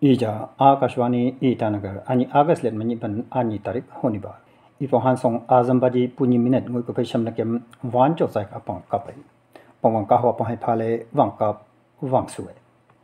Ija, a kashwani i ta nagar, a nyi avasled ma nyi ban a nyi tarik honi ba. Ipo hansong a zambadi punyi minat ngui kufisham lakiam van cho zaik apang kapay. Pongwan kahwa apang hai phale, van kap, van suwe.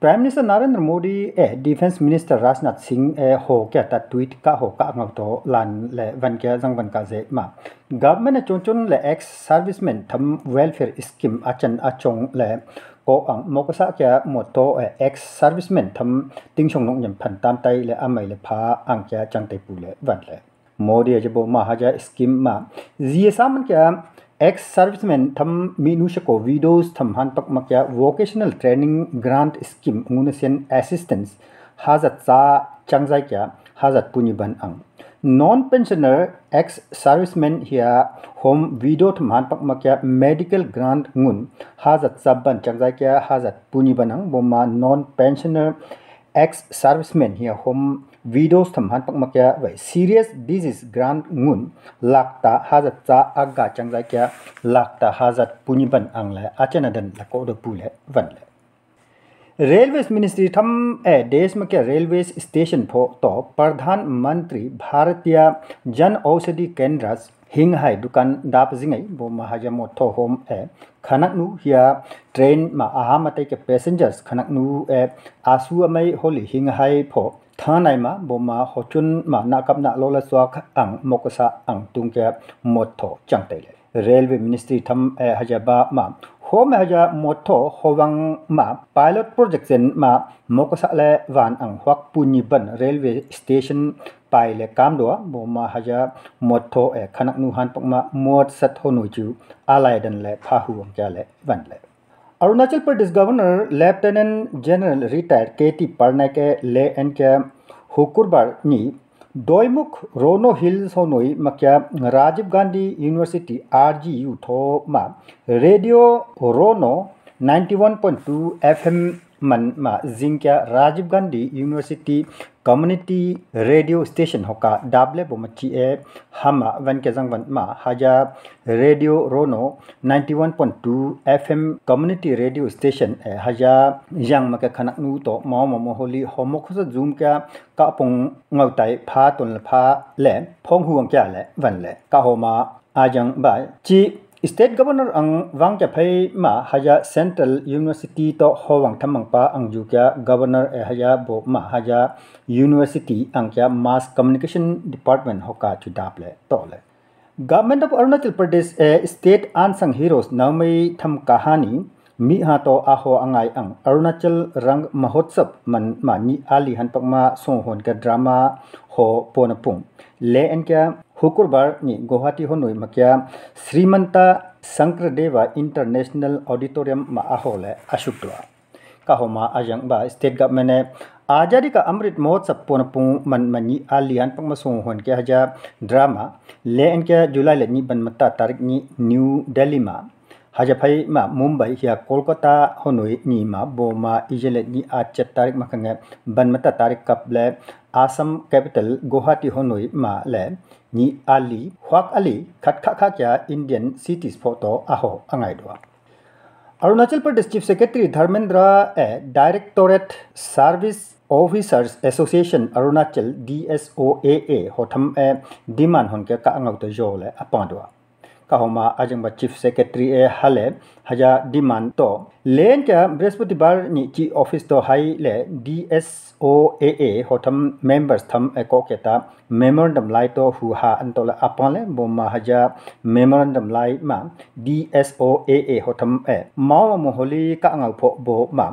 Prime Minister Narayan Ramodi e, Defense Minister Rajnath Singh e, ho kia tat tweet kaho ka ngawto lan le van kia zang van kaze ma. Gabmen e chonchon le ex-servicemen tham welfare scheme achan achon le ko ang mo ka sa kya mo to e ex serviceman tham ting chong nông yan phan tam tai le amai là phá ang kya chang tai pu le van le mo dia je bo mà ha ja skim mà zia saman kya ex serviceman tham minu có widows tham han pak ma kya vocational training grant scheme ngun sen assistance hazat sa chang zai kya hazat puni ban ang non pensioner ex serviceman हिया होम विडोट मान पक मक्या medical grand गुन हाजत सबन चंगजा क्या हाजत पुनी बनंग बोमा नॉन पेंशनर एक्स सर्विसमैन हिया होम विडोस थमान पक मक्या वै सीरियस डिजीज ग्रांट गुन लाखता हाजत चा आगा चंगजा क्या लाखता हाजत पुनी बन आंगला अचनदन लकोड पुले रेलवेज मिनिस्ट्री थम ए देश में क्या रेलवेज स्टेशन फो तो प्रधानमंत्री भारतीय जन औषधि केंद्र हिंग हाई दुकान दाप जिंगई बो महाजमो थो होम ए खनकनु हिया ट्रेन मा आहा मते के पैसेंजर्स खनकनु ए आसु अमई होली हिंग हाई फो थानाय मा बो मा होचुन मा नाकप ना लोला स्वाख अंग मोकसा अंग तुंग के मोथो चंगते रेलवे मिनिस्ट्री थम ए हजाबा मा khom ha ja mot tho howang ma pilot project zen ma mokasa le van ang huak puni ban railway station pai le kam do bo ma ha ja mot tho e khanak nu han pak ma mot sat ho nu chu alai dan le pha huang ja le van le Arunachal Pradesh governor lieutenant general retired K T Parnaik ले एन के हुकुरबार नी Doimukh Rono hill सोनोई मक्या Rajiv Gandhi university R G U थो मा radio Rono F M मनमा जिंक्या Rajiv Gandhi university community radio station होका डाबले बोमची ए हम वन के जंग वन मा हाजा radio Rono 91.2 FM community radio station ए हाजा यांग मके खनक नु तो मो मो होली होमो खुस जूम क्या का पोंग ngautai pha tun pha le phong huang kya le van le ka homa आजंग बाय ची स्टेट गवर्नर अंग वांग के फै मा हाजा सेंट्रल यूनिवर्सिटी तो हो वांग थम मंग पा अंग जुक्या गवर्नर ए हाजा बो मा हाजा यूनिवर्सिटी अंग क्या मास कम्युनिकेशन डिपार्टमेंट हो का छु डापले तोले गवर्नमेंट ऑफ अरुणाचल प्रदेश ए स्टेट अनसंग हीरोस नमई थम कहानी मी ha to a ho angai ang arunachal rang mahotsap man ma ni ali han pakma so hon ka drama ho ponapung le हुकुरबार नि गुवाहाटी हो नुई मक्या श्रीमंता शंकरदेवा इंटरनेशनल ऑडिटोरियम मा आहोल अशुक्ला काहो मा अजंग बा स्टेट गवर्नमेंट ने आज़ादी का अमृत महोत्सव पोनपुंग मन मनी आलियान सो होन के हजा ड्रामा ले एन क्या जुलाई लेनी बनमता तारीख नि न्यू दिल्ली मा hajapai ma mumbai hiya kolkata honoi ni ma boma ijelet ni achat tarik makanga banmata tarik kaple asam capital guwahati honoi ma le ni ali huak ali khatkha kha kya indian cities photo aho angai do Arunachal Pradesh chief secretary Dharmendra ए directorate service officers association Arunachal D S O A ए होथम ए डिमान होनके का अंगौ तो जोले अपादवा kahoma ajangba chief secretary e hale haja diman to len cha brisbutibar ni chi office to hai le DSOAA hotam members tham ekoketa memorandum lai to hu ha antola apale bomma haja memorandum lai ma DSOAA hotam e mawa moholi ka angau pho bo ma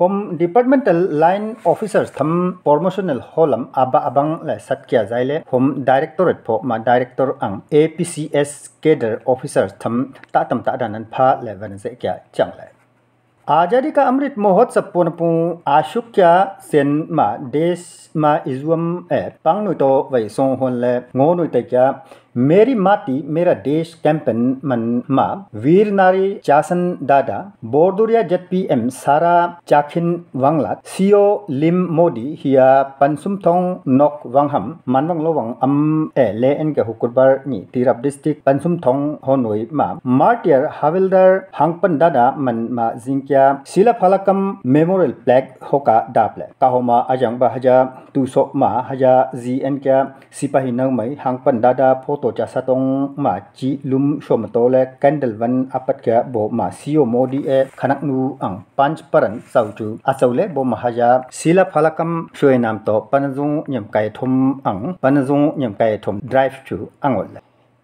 home departmental line officers थम promotional होलम आबा अबंग ले सत्किया जाइले home directorate फो मा डायरेक्टर अंग S cadre officers थम तातम तादानन फा लेवन से क्या चांगले आजादी का अमृत महोत्सव पुनपु आशुक क्या सेन मा देश मा इजुम ए पंग नुतो वै सों होन ले नुते क्या मेरी माटी मेरा देश क्याम्पेनमा वीर नारी चासन दादा बोर्दुरिया जेटपीएम सारा चाखिन वाङलात सियो लिम मोदी हिया पनसुमथोङ नोक वाङहम मानवाङ लोवाङ अम ए ले एन के हुकुरबार नि तिराप डिस्ट्रिक्ट पनसुमथोङ होनोइ मा मार्टियर हाविलदार हांगपन दादा मन मा जिंक्या सिला फलकम मेमोरियल प्लेग होका दाप्ले काहोमा अजंग बहजा तुसोक मा हजा जी एन क्या सिपाही नंगमै हांगपन दादा photo tổ cha sa tông mà chỉ lùm shom to le candle van apat ka bo ma sio modi e khanak nu ang panch paran sau chu a sau le bo mahaja sila phalakam shui nam to panjung nyam cái thùng, ang panjung nyam cái thùng, drive chu angol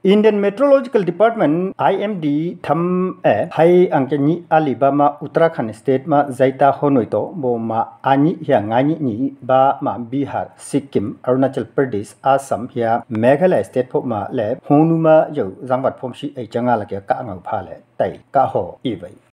Indian Meteorological Department IMD tham e hai angke ni Alibama Uttarakhand state ma zaita honoi to bo ma ani hia ngani ni ba ma Bihar Sikkim Arunachal Pradesh Assam hia Meghalaya state pho ma le honu ma yo zangwat phom shi ai changa la ke ka ngau pha le tai ka ho i bai